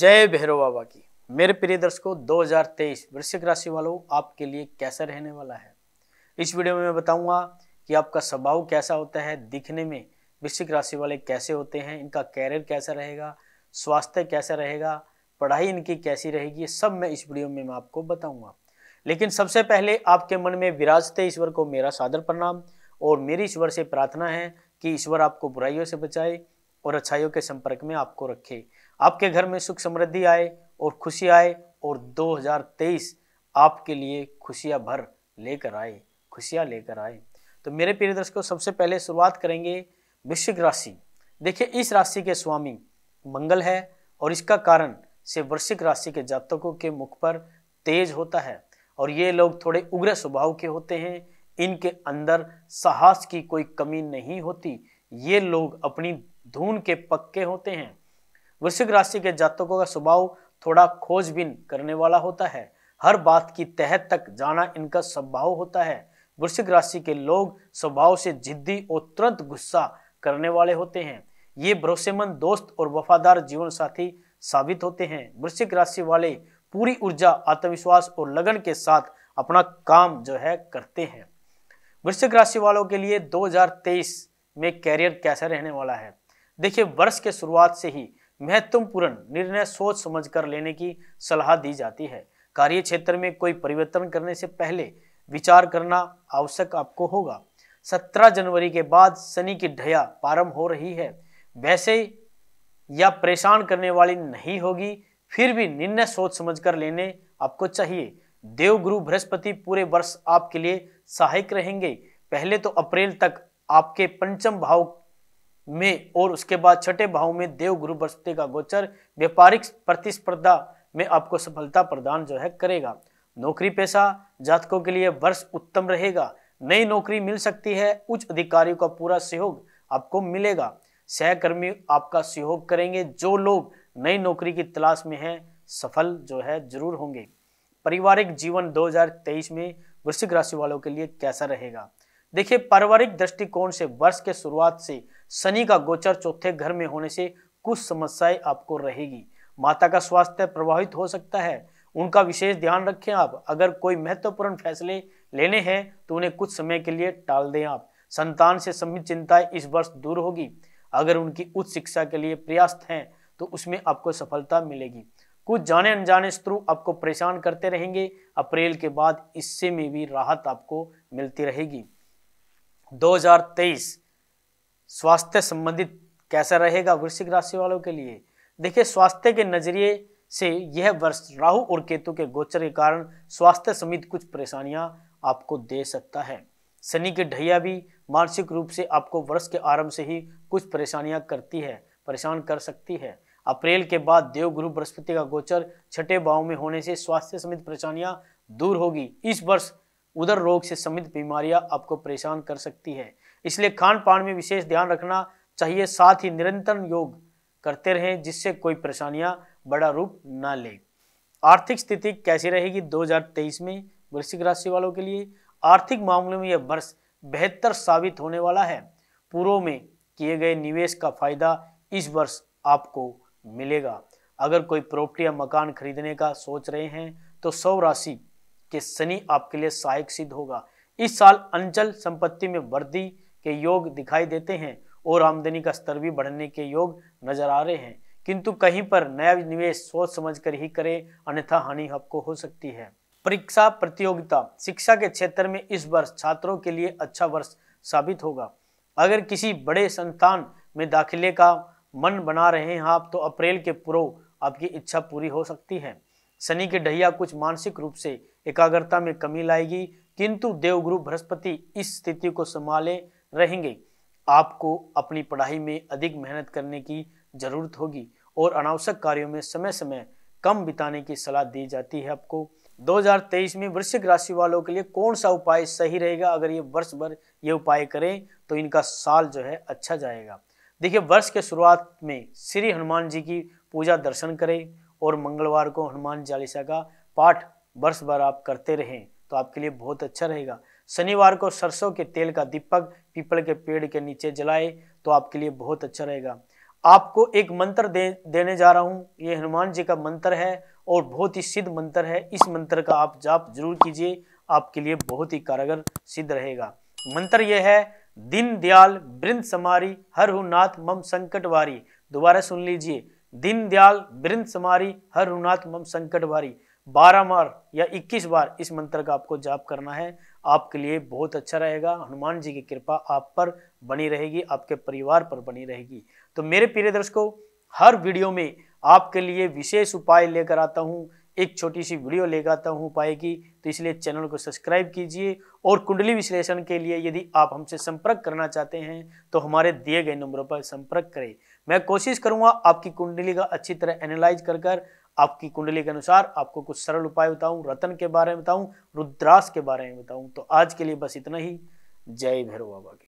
जय भैरव बाबा की मेरे प्रिय दर्शकों 2023 वृश्चिक राशि वालों आपके लिए कैसा रहने वाला है इस वीडियो में मैं बताऊंगा कि आपका स्वभाव कैसा होता है दिखने में वृश्चिक राशि वाले कैसे होते हैं इनका कैरियर कैसा रहेगा स्वास्थ्य कैसा रहेगा पढ़ाई इनकी कैसी रहेगी सब मैं इस वीडियो में मैं आपको बताऊंगा लेकिन सबसे पहले आपके मन में विराजते ईश्वर को मेरा सादर प्रणाम और मेरी ईश्वर से प्रार्थना है कि ईश्वर आपको बुराइयों से बचाए और अच्छाइयों के संपर्क में आपको रखे आपके घर में सुख समृद्धि आए और खुशी आए और 2023 आपके लिए खुशियां भर लेकर आए खुशियां लेकर आए तो मेरे प्रिय दर्शकों सबसे पहले शुरुआत करेंगे वृश्चिक राशि देखिए इस राशि के स्वामी मंगल है और इसका कारण से वृश्चिक राशि के जातकों के मुख पर तेज होता है और ये लोग थोड़े उग्र स्वभाव के होते हैं इनके अंदर साहस की कोई कमी नहीं होती ये लोग अपनी धून के पक्के होते हैं वृश्चिक राशि के जातकों का स्वभाव थोड़ा खोजबीन करने वाला होता है हर बात की तह तक जाना इनका स्वभाव होता है वृश्चिक राशि के लोग स्वभाव से जिद्दी और तुरंत गुस्सा करने वाले होते हैं ये भरोसेमंद दोस्त और वफादार जीवन साथी साबित होते हैं वृश्चिक राशि वाले पूरी ऊर्जा आत्मविश्वास और लगन के साथ अपना काम जो है करते हैं वृश्चिक राशि वालों के लिए 2023 में कैरियर कैसा रहने वाला है देखिए वर्ष के शुरुआत से ही महत्वपूर्ण निर्णय सोच समझ कर लेने की सलाह दी जाती है कार्य क्षेत्र में कोई परिवर्तन करने से पहले विचार करना आवश्यक आपको होगा 17 जनवरी के बाद शनि की ढया प्रारंभ हो रही है वैसे या परेशान करने वाली नहीं होगी फिर भी निर्णय सोच समझ कर लेने आपको चाहिए देवगुरु बृहस्पति पूरे वर्ष आपके लिए सहायक रहेंगे पहले तो अप्रैल तक आपके पंचम भाव में और उसके बाद छठे भाव में देव गुरु बृहस्पति का गोचर व्यापारिक प्रतिस्पर्धा में आपको सफलता प्रदान जो है करेगा नौकरी पेशा जातकों के लिए वर्ष उत्तम रहेगा नई नौकरी मिल सकती है उच्च अधिकारियों का पूरा सहयोग आपको मिलेगा सहकर्मी आपका सहयोग करेंगे जो लोग नई नौकरी की तलाश में हैं सफल जो है जरूर होंगे पारिवारिक जीवन 2023 में वृश्चिक राशि वालों के लिए कैसा रहेगा देखिए पारिवारिक दृष्टिकोण से वर्ष के शुरुआत से शनि का गोचर चौथे घर में होने से कुछ समस्याएं आपको रहेगी माता का स्वास्थ्य प्रभावित हो सकता है उनका विशेष ध्यान रखें आप अगर कोई महत्वपूर्ण फैसले लेने हैं तो उन्हें कुछ समय के लिए टाल दें आप संतान से संबंधित चिंताएं इस वर्ष दूर होगी अगर उनकी उच्च शिक्षा के लिए प्रयास हैं तो उसमें आपको सफलता मिलेगी कुछ जाने अनजाने शत्रु आपको परेशान करते रहेंगे अप्रैल के बाद इससे में भी राहत आपको मिलती रहेगी 2023 स्वास्थ्य संबंधित कैसा रहेगा वृश्चिक राशि वालों के लिए देखिए स्वास्थ्य के नजरिए से यह वर्ष राहु और केतु के गोचर के कारण स्वास्थ्य समेत कुछ परेशानियां आपको दे सकता है शनि के ढैया भी मानसिक रूप से आपको वर्ष के आरंभ से ही कुछ परेशानियां करती है परेशान कर सकती है अप्रैल के बाद देव गुरु बृहस्पति का गोचर छठे भाव में होने से स्वास्थ्य समेत परेशानियां दूर होगी इस वर्ष उधर रोग से समित बीमारियां आपको परेशान कर सकती है इसलिए खान पान में विशेष ध्यान रखना चाहिए साथ ही निरंतर योग करते रहें जिससे कोई परेशानियां बड़ा रूप ना ले आर्थिक स्थिति कैसी रहेगी 2023 में वृश्चिक राशि वालों के लिए आर्थिक मामले में यह वर्ष बेहतर साबित होने वाला है पूर्व में किए गए निवेश का फायदा इस वर्ष आपको मिलेगा अगर कोई प्रॉपर्टी या मकान खरीदने का सोच रहे हैं तो सौ राशि के शनि आपके लिए सहायक सिद्ध होगा इस साल अंचल संपत्ति में वृद्धि के योग दिखाई देते हैं और आमदनी का स्तर भी बढ़ने के योग नजर आ रहे हैं किंतु कहीं पर नया निवेश सोच समझ कर ही करें अन्यथा हानि आपको हो सकती है परीक्षा प्रतियोगिता शिक्षा के क्षेत्र में इस वर्ष छात्रों के लिए अच्छा वर्ष साबित होगा अगर किसी बड़े संस्थान में दाखिले का मन बना रहे हैं आप तो अप्रैल के पूर्व आपकी इच्छा पूरी हो सकती है शनि के ढहिया कुछ मानसिक रूप से एकाग्रता में कमी लाएगी किंतु देवगुरु बृहस्पति इस स्थिति को संभाले रहेंगे आपको अपनी पढ़ाई में अधिक मेहनत करने की ज़रूरत होगी और अनावश्यक कार्यों में समय समय कम बिताने की सलाह दी जाती है आपको 2023 में वृश्चिक राशि वालों के लिए कौन सा उपाय सही रहेगा अगर ये वर्ष भर ये उपाय करें तो इनका साल जो है अच्छा जाएगा देखिए वर्ष के शुरुआत में श्री हनुमान जी की पूजा दर्शन करें और मंगलवार को हनुमान चालीसा का पाठ वर्ष भर आप करते रहें तो आपके लिए बहुत अच्छा रहेगा शनिवार को सरसों के तेल का दीपक पीपल के पेड़ के नीचे जलाए तो आपके लिए बहुत अच्छा रहेगा आपको एक मंत्र दे देने जा रहा हूँ ये हनुमान जी का मंत्र है और बहुत ही सिद्ध मंत्र है इस मंत्र का आप जाप जरूर कीजिए आपके लिए बहुत ही कारगर सिद्ध रहेगा मंत्र यह है दिन दयाल बृंद समारी हर हुनाथ मम संकट वारी दोबारा सुन लीजिए दिन दयाल बृंद समारी हर हुनाथ मम संकट वारी बारह बार या इक्कीस बार इस मंत्र का आपको जाप करना है आपके लिए बहुत अच्छा रहेगा हनुमान जी की कृपा आप पर बनी रहेगी आपके परिवार पर बनी रहेगी तो मेरे प्रिय दर्शकों हर वीडियो में आपके लिए विशेष उपाय लेकर आता हूँ एक छोटी सी वीडियो लेकर आता हूँ उपाय की तो इसलिए चैनल को सब्सक्राइब कीजिए और कुंडली विश्लेषण के लिए यदि आप हमसे संपर्क करना चाहते हैं तो हमारे दिए गए नंबरों पर संपर्क करें मैं कोशिश करूँगा आपकी कुंडली का अच्छी तरह एनालाइज कर कर आपकी कुंडली के अनुसार आपको कुछ सरल उपाय बताऊं रतन के बारे में बताऊं रुद्रास के बारे में बताऊं तो आज के लिए बस इतना ही जय भैरवा बागी